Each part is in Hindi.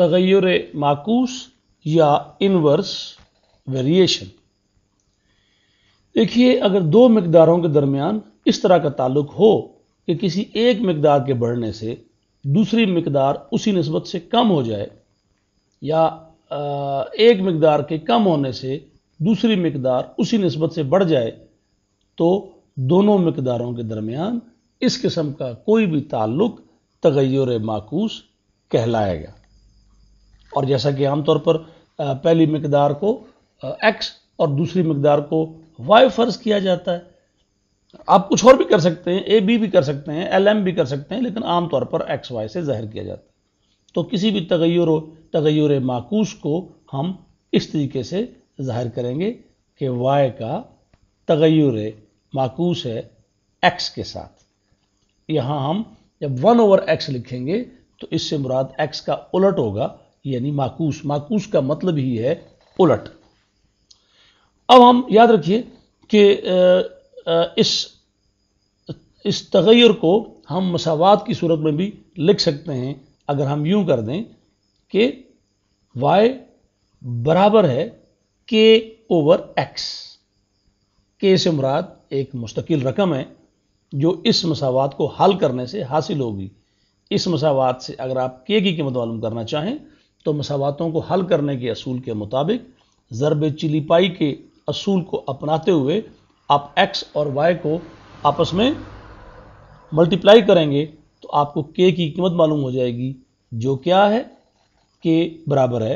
तगैर माकूस या इनवर्स वेरिएशन देखिए अगर दो मकदारों के दरमियान इस तरह का ताल्लुक हो कि किसी एक मकदार के बढ़ने से दूसरी मकदार उसी नस्बत से कम हो जाए या एक मकदार के कम होने से दूसरी मकदार उसी नस्बत से बढ़ जाए तो दोनों मकदारों के दरमियान इस किस्म का कोई भी ताल्लुक तगैर माकूस कहलाएगा और जैसा कि आमतौर पर पहली मकदार को एक्स और दूसरी मकदार को वाई फर्ज किया जाता है आप कुछ और भी कर सकते हैं ए बी भी कर सकते हैं एल एम भी कर सकते हैं लेकिन आमतौर पर एक्स वाई से जाहिर किया जाता है तो किसी भी तगैर तगैर माकूस को हम इस तरीके से जाहिर करेंगे कि वाई का तगैर माकूस है एक्स के साथ यहां हम जब वन ओवर एक्स लिखेंगे तो इससे मुराद एक्स का उलट होगा यानी माकूस माकूस का मतलब ही है उलट अब हम याद रखिए कि इस इस तगैर को हम मसावत की सूरत में भी लिख सकते हैं अगर हम यूं कर दें कि y बराबर है k ओवर x k से मुराद एक मुस्तकिल रकम है जो इस मसावत को हल करने से हासिल होगी इस मसावत से अगर आप k की कीमत मालूम करना चाहें तो मसावतों को हल करने के असूल के मुताबिक ज़रब चिलीपाई के असूल को अपनाते हुए आप एक्स और वाई को आपस में मल्टीप्लाई करेंगे तो आपको के की कीमत मालूम हो जाएगी जो क्या है के बराबर है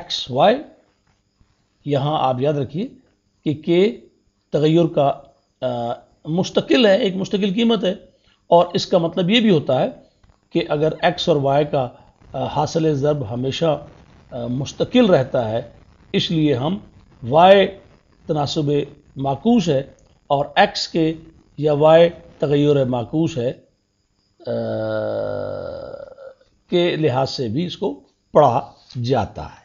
एक्स वाई यहाँ आप याद रखिए कि के तगैर का मुस्तकिल है एक मुस्तकिल कीमत है और इसका मतलब ये भी होता है कि अगर एक्स और वाई का हासिल ज़रब हमेशा मुस्तकिल रहता है इसलिए हम वाई तनासब माकूस है और एक्स के या वाई तगैर माकूस है आ, के लिहाज से भी इसको पढ़ा जाता है